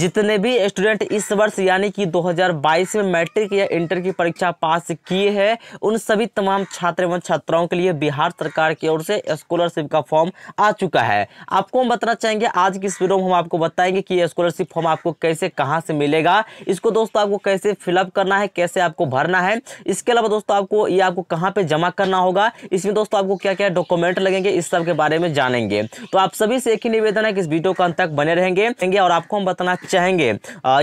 जितने भी स्टूडेंट इस वर्ष यानी कि 2022 में मैट्रिक या इंटर की परीक्षा पास किए हैं उन सभी तमाम छात्र एवं छात्राओं के लिए बिहार सरकार की ओर से स्कॉलरशिप का फॉर्म आ चुका है आपको हम बताना चाहेंगे आज की इस वीडियो में हम आपको बताएंगे कि स्कॉलरशिप फॉर्म आपको कैसे कहाँ से मिलेगा इसको दोस्तों आपको कैसे फिलअप करना है कैसे आपको भरना है इसके अलावा दोस्तों आपको ये आपको कहाँ पर जमा करना होगा इसमें दोस्तों आपको क्या क्या डॉक्यूमेंट लगेंगे इस सब के बारे में जानेंगे तो आप सभी से एक ही निवेदन है कि इस वीडियो का अंत तक बने रहेंगे और आपको हम बताना चाहेंगे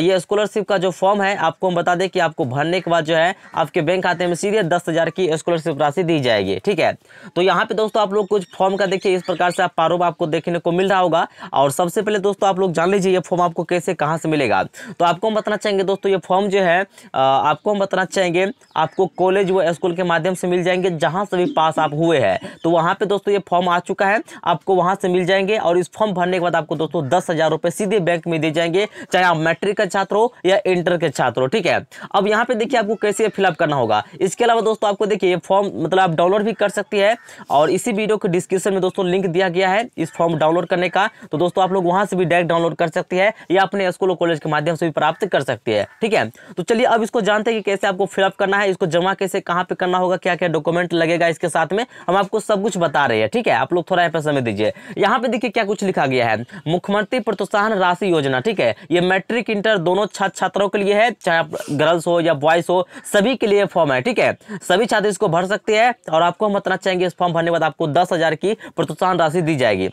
ये स्कॉलरशिप का जो फॉर्म है आपको हम बता दें कि आपको भरने के बाद जो है आपके बैंक खाते में सीधे दस हज़ार की स्कॉलरशिप राशि दी जाएगी ठीक है तो यहाँ पे दोस्तों आप लोग कुछ फॉर्म का देखिए इस प्रकार से आप प्रारूप आपको देखने को मिल रहा होगा और सबसे पहले दोस्तों आप लोग जान लीजिए ये फॉर्म आपको कैसे कहाँ से मिलेगा तो आपको हम बताना चाहेंगे दोस्तों ये फॉर्म जो है आपको हम बताना चाहेंगे आपको कॉलेज व स्कूल के माध्यम से मिल जाएंगे जहाँ से भी पास आप हुए हैं तो वहाँ पर दोस्तों ये फॉर्म आ चुका है आपको वहाँ से मिल जाएंगे और इस फॉर्म भरने के बाद आपको दोस्तों दस हज़ार सीधे बैंक में दिए जाएंगे चाहे आप मैट्रिक का छात्र हो या इंटर के छात्र हो ठीक है अब यहाँ पे देखिए आपको कैसे फिलअप करना होगा इसके अलावा दोस्तों आपको देखिए फॉर्म मतलब आप डाउनलोड भी कर सकती है और इसी वीडियो के डिस्क्रिप्शन में दोस्तों लिंक दिया गया है इस फॉर्म डाउनलोड करने का तो दोस्तों आप लोग वहां से भी डायरेक्ट डाउनलोड कर सकती है या अपने स्कूल और कॉलेज के माध्यम से भी प्राप्त कर सकती है ठीक है तो चलिए अब इसको जानते हैं कि कैसे आपको फिलअप करना है इसको जमा कैसे कहाँ पे करना होगा क्या क्या डॉक्यूमेंट लगेगा इसके साथ में हम आपको सब कुछ बता रहे हैं ठीक है आप लोग थोड़ा यहाँ पे समय दीजिए यहाँ पे देखिए क्या कुछ लिखा गया है मुख्यमंत्री प्रोत्साहन राशि योजना ठीक है ये मैट्रिक इंटर दोनों छात्र छात्रों के लिए है चाहे आप गर्ल्स हो या बॉयज़ हो सभी के लिए फॉर्म है ठीक है सभी छात्र इसको भर सकते हैं और आपको हम बताना चाहेंगे इस फॉर्म भरने के बाद आपको दस की प्रोत्साहन राशि दी जाएगी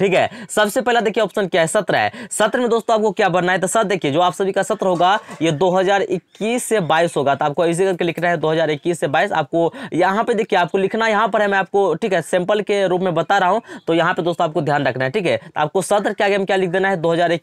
ठीक है सबसे पहला देखिए ऑप्शन क्या है सत्र है सत्र में दोस्तों आपको क्या बनना है तो सर देखिए जो आप सभी का सत्र होगा ये 2021 से 22 होगा तो आपको इसी करके लिखना है 2021 से 22 आपको यहाँ पे देखिए आपको लिखना यहाँ पर है मैं आपको ठीक है सैंपल के रूप में बता रहा हूँ तो यहाँ पे दोस्तों आपको ध्यान रखना है ठीक है तो आपको सत्र क्या क्या लिख देना है दो हजार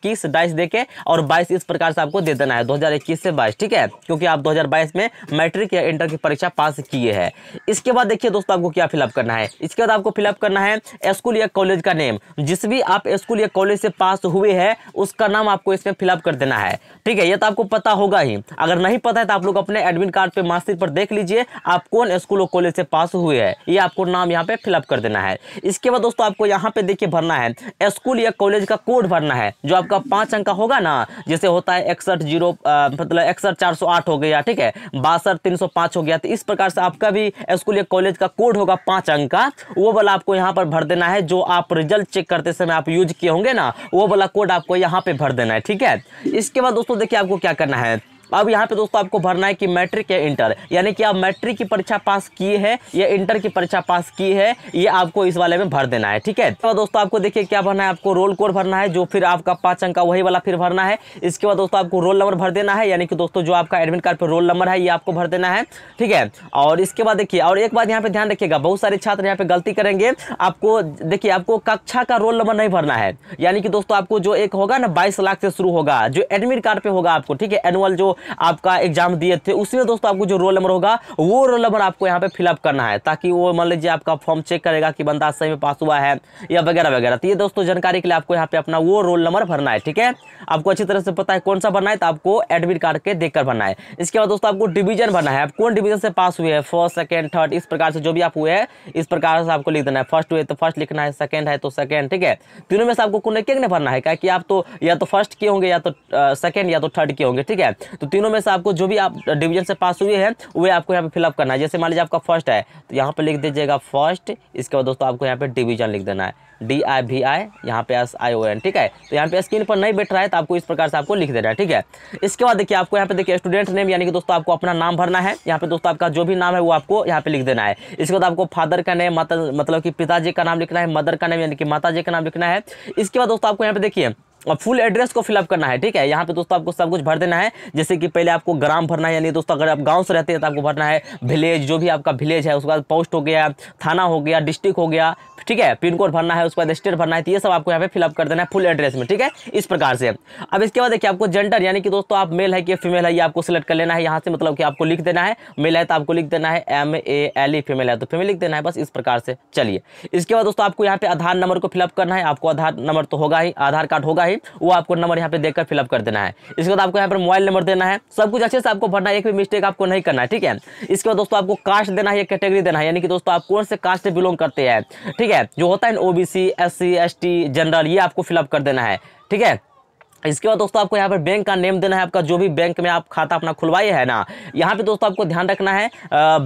देके और बाईस इस प्रकार से आपको दे देना है दो से बाईस ठीक है क्योंकि आप दो में मैट्रिक या इंटर की परीक्षा पास किए हैं इसके बाद देखिए दोस्तों आपको क्या फिलअप करना है इसके बाद आपको फिलअप करना है स्कूल या कॉलेज का नेम जिस भी आप स्कूल या कॉलेज से पास हुए हैं उसका नाम आपको इसमें फिलअप कर देना है ठीक है यह तो आपको पता होगा ही अगर नहीं पता है तो आप लोग अपने एडमिट कार्ड पर मार्कशीट पर देख लीजिए आप कौन स्कूल और कॉलेज से पास हुए है ये आपको नाम यहाँ पे फिलअप कर देना है इसके बाद दोस्तों आपको यहाँ पे देखिए भरना है स्कूल या कॉलेज का कोड भरना है जो आपका पांच अंक का होगा ना जैसे होता है इकसठ जीरो मतलब इकसठ चार सौ आठ हो गया ठीक है बासठ तीन सौ पाँच हो गया तो इस प्रकार से आपका भी स्कूल या कॉलेज का कोड होगा पाँच अंक का वो वाला आपको यहाँ पर भर देना है जो आप रिजल्ट चेक करते समय आप यूज किए होंगे ना वो वाला कोड आपको यहाँ पे भर देना है ठीक है इसके बाद दोस्तों देखिए आपको क्या करना है अब यहाँ पे दोस्तों आपको भरना है कि मैट्रिक या इंटर यानी कि आप मैट्रिक की परीक्षा पास किए हैं या इंटर की परीक्षा पास की है ये आपको इस वाले में भर देना है ठीक है तो दोस्तों आपको देखिए क्या भरना है आपको रोल कोड भरना है जो फिर आपका पाँच अंक का वही वाला फिर भरना है इसके बाद दोस्तों आपको रोल नंबर भर देना है यानी कि दोस्तों जो आपका एडमिट कार्ड पर रोल नंबर है ये आपको भर देना है ठीक है और इसके बाद देखिए और एक बात यहाँ पे ध्यान रखिएगा बहुत सारे छात्र यहाँ पे गलती करेंगे आपको देखिए आपको कक्षा का रोल नंबर नहीं भरना है यानी कि दोस्तों आपको जो एक होगा ना बाईस लाख से शुरू होगा जो एडमिट कार्ड पे होगा आपको ठीक है एनुअल जो आपका एग्जाम दिए थे उसमें दोस्तों आपको जो रोल नंबर होगा वो रोल नंबर आपको यहाँ पे फिलअप करना है ताकि वो मान लीजिए आपका फॉर्म चेक करेगा कि बंदा सही में पास हुआ है या वगैरह वगैरह तो ये दोस्तों जानकारी के लिए आपको यहाँ पे अपना वो रोल नंबर भरना है ठीक है आपको अच्छी तरह से पता है कौन सा भरना है तो आपको एडमिट कार्ड के देख भरना है इसके बाद दोस्तों आपको डिविजन भरना है आप कौन डिविजन से पास हुए हैं फर्स्ट सेकेंड थर्ड इस प्रकार से जो भी आप हुए हैं इस प्रकार से आपको लिख देना है फर्स्ट हुए तो फर्स्ट लिखना है सेकेंड है तो सेकेंड ठीक है तीनों में से आपको कौन एक भरना है क्या कि आप तो या तो फर्स्ट किए होंगे या तो सेकेंड या तो थर्ड किए होंगे ठीक है तो तीनों में से आपको जो भी आप डिवीजन से पास हुए हैं वे आपको यहाँ पे फिलअप करना है जैसे मान लीजिए आपका फर्स्ट है तो यहाँ पर लिख दीजिएगा फर्स्ट इसके बाद दोस्तों आपको यहाँ पे डिवीजन लिख देना है डी आई वी आई यहाँ पे एस आई ओ एन ठीक है तो यहाँ पे स्क्रीन पर नहीं बैठ रहा है तो आपको इस प्रकार से आपको लिख देना है ठीक है इसके बाद देखिए आपको यहाँ पे देखिए स्टूडेंट नेम यानी कि दोस्तों आपको अपना नाम भरना है यहाँ पे दोस्तों आपका जो भी नाम है वो आपको यहाँ पे लिख देना है इसके बाद आपको फादर का नेम मतलब, मतलब कि पिताजी का नाम लिखना है मदर का नेम यानी कि माता का नाम लिखना है इसके बाद दोस्तों आपको यहाँ पे देखिए और फुल एड्रेस को फिलअप करना है ठीक है यहाँ पे दोस्तों आपको सब कुछ भर देना है जैसे कि पहले आपको ग्राम भरना है यानी दोस्तों अगर आप गांव से रहते हैं तो आपको भरना है विलेज जो भी आपका विलेज है उसके बाद पोस्ट हो गया थाना हो गया डिस्ट्रिक्ट हो गया ठीक है पिन कोड भरना है उसके बाद स्टेट भरना है तो ये सब आपको यहाँ पे फिलअप कर देना है फुल एड्रेस में ठीक है इस प्रकार से अब इसके बाद देखिए आपको जेंडर यानी कि दोस्तों आप मेल है कि फीमेल है ये आपको सिलेक्ट कर लेना है यहाँ से मतलब कि आपको लिख देना है मेल है तो आपको लिख देना है M A L E female है तो फीमेल लिख देना है बस इस प्रकार से चलिए इसके बाद दोस्तों आपको यहाँ पे आधार नंबर को फिलअप करना है आपको आधार नंबर तो होगा ही आधार कार्ड होगा ही वो आपको नंबर यहाँ पे देखकर फिलअप कर देना है इसके बाद आपको यहाँ पर मोबाइल नंबर देना है सब कुछ अच्छे से आपको भरना है एक भी मिस्टेक आपको नहीं करना है ठीक है इसके बाद दोस्तों आपको कास्ट देना है या कैटेगरी देना है यानी कि दोस्तों आप कौन से कास्ट से बिलोंग करते हैं ठीक है है जो होता है S C S T general ये आपको फिलअप कर देना है ठीक है इसके बाद दोस्तों आपको यहाँ पर बैंक का नेम देना है आपका जो भी बैंक में आप खाता अपना खुलवाए है ना यहाँ पे दोस्तों आपको ध्यान रखना है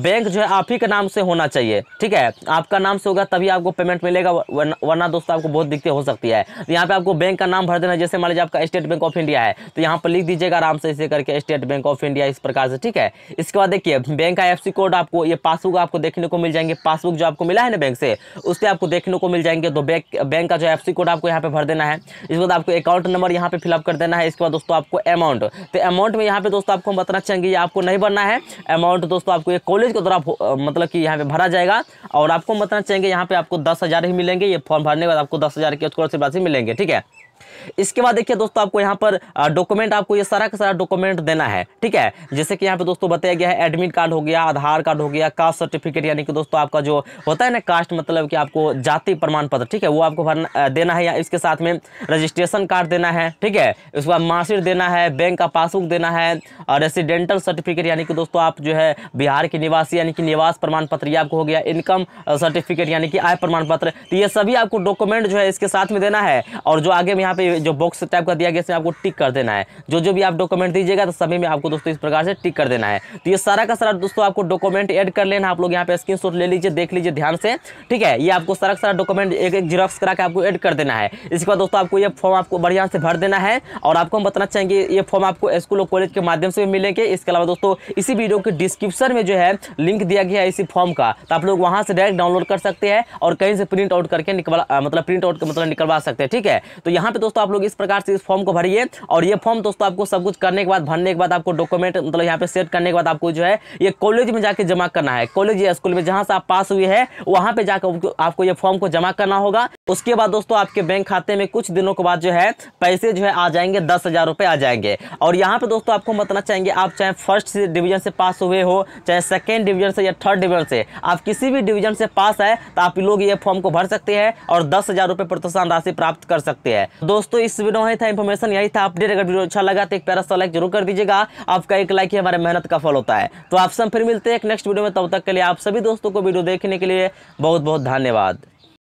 बैंक जो है आप ही के नाम से होना चाहिए ठीक है आपका नाम से होगा तभी आपको पेमेंट मिलेगा वरना दोस्तों आपको बहुत दिक्कत हो सकती है तो यहाँ पे आपको बैंक का नाम भर देना जैसे मान लीजिए आपका स्टेट बैंक ऑफ इंडिया है तो यहाँ पर लिख दीजिएगा आराम से इसे करके स्टेट बैंक ऑफ इंडिया इस प्रकार से ठीक है इसके बाद देखिए बैंक का एफ कोड आपको ये पासबुक आपको देखने को मिल जाएंगे पासबुक जो आपको मिला है ना बैंक से उससे आपको देखने को मिल जाएंगे तो बैंक का जो एफ कोड आपको यहाँ पे भर देना है इसके बाद आपको अकाउंट नंबर यहाँ पे फिलअप कर देना है इसके बाद दोस्तों आपको अमाउंट तो अमाउंट में यहाँ पे दोस्तों आपको हम बताना चाहेंगे आपको नहीं भरना है अमाउंट दोस्तों आपको ये कॉलेज के द्वारा मतलब कि यहाँ पे भरा जाएगा और आपको बताना चाहेंगे यहाँ पे आपको दस ही मिलेंगे ये फॉर्म भरने के बाद आपको दस हज़ार के स्कॉलरशिप राशि मिलेंगे ठीक है इसके बाद देखिए दोस्तों आपको यहाँ पर डॉक्यूमेंट आपको ये सारा का सारा डॉक्यूमेंट देना है ठीक है जैसे कि यहाँ पे दोस्तों बताया गया है एडमिट कार्ड हो गया आधार कार्ड हो गया कास्ट सर्टिफिकेट यानी कि दोस्तों आपका जो होता है ना कास्ट मतलब कि आपको जाति प्रमाण पत्र ठीक है वो आपको भरना देना है या इसके साथ में रजिस्ट्रेशन कार्ड देना है ठीक है उसके बाद मार्कशीट देना है बैंक का पासबुक देना है और रेसिडेंटल सर्टिफिकेट यानी कि दोस्तों आप जो है बिहार के निवासी यानी कि निवास प्रमाण पत्र ये आपको हो गया इनकम सर्टिफिकेट यानी कि आय प्रमाण पत्र तो ये सभी आपको डॉक्यूमेंट जो है इसके साथ में देना है और जो आगे में यहाँ पे जो बॉक्स टाइप का दिया गया इसमें आपको टिक कर देना है जो जो भी आप डॉक्यूमेंट दीजिएगा तो सभी में आपको दोस्तों इस प्रकार से टिक कर देना है तो ये सारा का सारा दोस्तों आपको डॉक्यूमेंट एड कर लेना आप लोग यहाँ पे स्क्रीन ले लीजिए देख लीजिए ध्यान से ठीक है ये आपको सारा सारा डॉक्यूमेंट एक एक जीरोक्स करा के आपको एड कर देना है इसके बाद दोस्तों आपको ये फॉर्म आपको बढ़िया से भर देना है और आपको हम बताना चाहेंगे ये फॉर्म आपको स्कूल और कॉलेज के माध्यम से मिलेंगे इसके अलावा दोस्तों इसी वीडियो के डिस्क्रिप्शन में जो है लिंक दिया गया है इसी फॉर्म का तो आप लोग वहां से डायरेक्ट डाउनलोड कर सकते हैं और कहीं से प्रिंट आउट करके निकलवा मतलब प्रिंट आउट मतलब निकलवा सकते हैं ठीक है तो यहाँ पे तो दोस्तों आप लोग इस प्रकार से इस फॉर्म को भरिए और ये फॉर्म दोस्तों आपको सब कुछ करने के बाद भरने के बाद आपको डॉक्यूमेंट मतलब यहाँ पे सेट करने के बाद आपको जो है ये कॉलेज में जाके जमा करना है कॉलेज या स्कूल में जहाँ से आप पास हुए हैं वहाँ पे जाकर आपको ये फॉर्म को जमा करना होगा उसके बाद दोस्तों आपके बैंक खाते में कुछ दिनों के बाद जो है पैसे जो है आ जाएंगे दस हज़ार रुपए आ जाएंगे और यहाँ पे दोस्तों आपको बताना चाहेंगे आप चाहे फर्स्ट डिवीजन से पास हुए हो चाहे सेकेंड डिवीजन से या थर्ड डिवीजन से आप किसी भी डिवीजन से पास आए तो आप लोग ये फॉर्म को भर सकते हैं और दस हज़ार रुपये प्रोत्साहन राशि प्राप्त कर सकते हैं दोस्तों इस वीडियो में था इन्फॉर्मेशन यही था अपडेट अगर वीडियो अच्छा लगा तो एक प्यारा सा लाइक जरूर कर दीजिएगा आपका एक लाइक ही हमारे मेहनत का फल होता है तो आपसे हम फिर मिलते हैं नेक्स्ट वीडियो में तब तक के लिए आप सभी दोस्तों को वीडियो देखने के लिए बहुत बहुत धन्यवाद